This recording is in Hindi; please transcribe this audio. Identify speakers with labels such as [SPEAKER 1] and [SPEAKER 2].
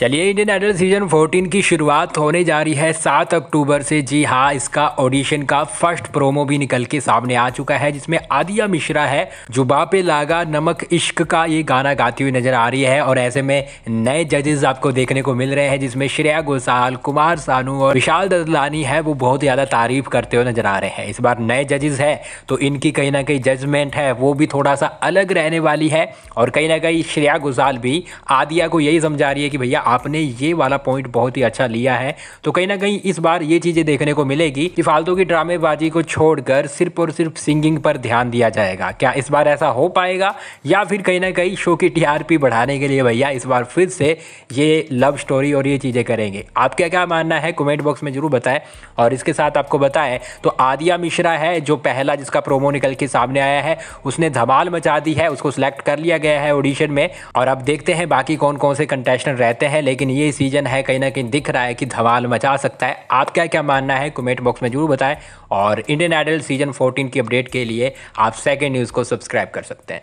[SPEAKER 1] चलिए इंडियन आइडल सीजन 14 की शुरुआत होने जा रही है 7 अक्टूबर से जी हाँ इसका ऑडिशन का फर्स्ट प्रोमो भी निकल के सामने आ चुका है जिसमें आदिया मिश्रा है जुबा पे लागा नमक इश्क का ये गाना गाती हुई नजर आ रही है और ऐसे में नए जजेस आपको देखने को मिल रहे हैं जिसमें श्रेया घोषाल कुमार सानू और विशाल ददलानी है वो बहुत ज़्यादा तारीफ करते हुए नजर आ रहे हैं इस बार नए जजेस है तो इनकी कहीं ना कहीं जजमेंट है वो भी थोड़ा सा अलग रहने वाली है और कहीं ना कहीं श्रेया घोषाल भी आदिया को यही समझा रही है कि भैया आपने ये वाला पॉइंट बहुत ही अच्छा लिया है तो कहीं ना कहीं इस बार ये चीज़ें देखने को मिलेगी कि फालतू की ड्रामेबाजी को छोड़कर सिर्फ और सिर्फ सिंगिंग पर ध्यान दिया जाएगा क्या इस बार ऐसा हो पाएगा या फिर कहीं ना कहीं शो की टीआरपी बढ़ाने के लिए भैया इस बार फिर से ये लव स्टोरी और ये चीज़ें करेंगे आपका क्या मानना है कमेंट बॉक्स में ज़रूर बताएं और इसके साथ आपको बताएं तो आदिया मिश्रा है जो पहला जिसका प्रोमो निकल के सामने आया है उसने धमाल मचा दी है उसको सिलेक्ट कर लिया गया है ऑडिशन में और अब देखते हैं बाकी कौन कौन से कंटेस्टेंट रहते हैं है लेकिन ये सीज़न है कहीं ना कहीं दिख रहा है कि धवाल मचा सकता है आपका क्या मानना है कमेंट बॉक्स में जरूर बताएं और इंडियन आइडल सीज़न 14 की अपडेट के लिए आप सेकेंड न्यूज़ को सब्सक्राइब कर सकते हैं